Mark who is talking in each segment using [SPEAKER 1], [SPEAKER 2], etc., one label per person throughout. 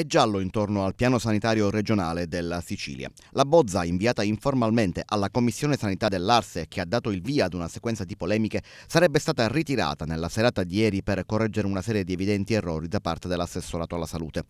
[SPEAKER 1] e giallo intorno al piano sanitario regionale della Sicilia. La bozza inviata informalmente alla Commissione Sanità dell'Arse, che ha dato il via ad una sequenza di polemiche, sarebbe stata ritirata nella serata di ieri per correggere una serie di evidenti errori da parte dell'assessorato alla salute.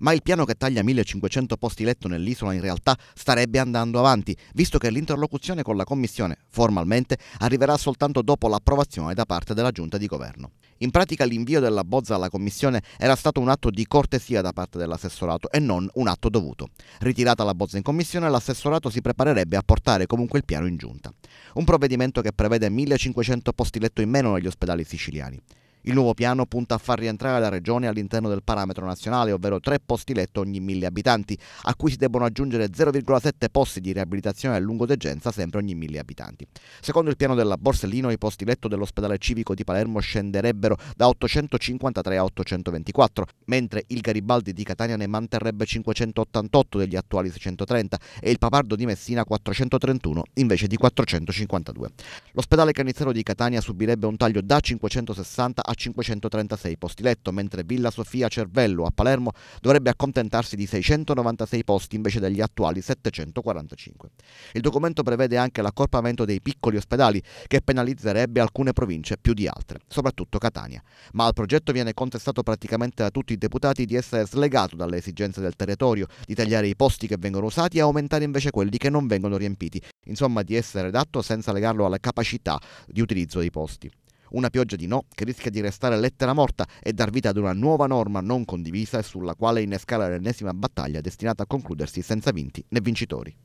[SPEAKER 1] Ma il piano che taglia 1500 posti letto nell'isola in realtà starebbe andando avanti, visto che l'interlocuzione con la Commissione, formalmente, arriverà soltanto dopo l'approvazione da parte della Giunta di Governo. In pratica l'invio della bozza alla Commissione era stato un atto di cortesia da parte della dell'assessorato e non un atto dovuto. Ritirata la bozza in commissione, l'assessorato si preparerebbe a portare comunque il piano in giunta. Un provvedimento che prevede 1500 posti letto in meno negli ospedali siciliani. Il nuovo piano punta a far rientrare la regione all'interno del parametro nazionale, ovvero tre posti letto ogni 1000 abitanti, a cui si debbono aggiungere 0,7 posti di riabilitazione a lungo degenza sempre ogni 1000 abitanti. Secondo il piano della Borsellino, i posti letto dell'ospedale civico di Palermo scenderebbero da 853 a 824, mentre il Garibaldi di Catania ne manterrebbe 588 degli attuali 630 e il Papardo di Messina 431 invece di 452. L'ospedale Canizzero di Catania subirebbe un taglio da 560 a 536 posti letto, mentre Villa Sofia Cervello a Palermo dovrebbe accontentarsi di 696 posti invece degli attuali 745. Il documento prevede anche l'accorpamento dei piccoli ospedali che penalizzerebbe alcune province più di altre, soprattutto Catania. Ma al progetto viene contestato praticamente da tutti i deputati di essere slegato dalle esigenze del territorio, di tagliare i posti che vengono usati e aumentare invece quelli che non vengono riempiti, insomma di essere adatto senza legarlo alla capacità di utilizzo dei posti. Una pioggia di no che rischia di restare lettera morta e dar vita ad una nuova norma non condivisa e sulla quale innescare l'ennesima battaglia destinata a concludersi senza vinti né vincitori.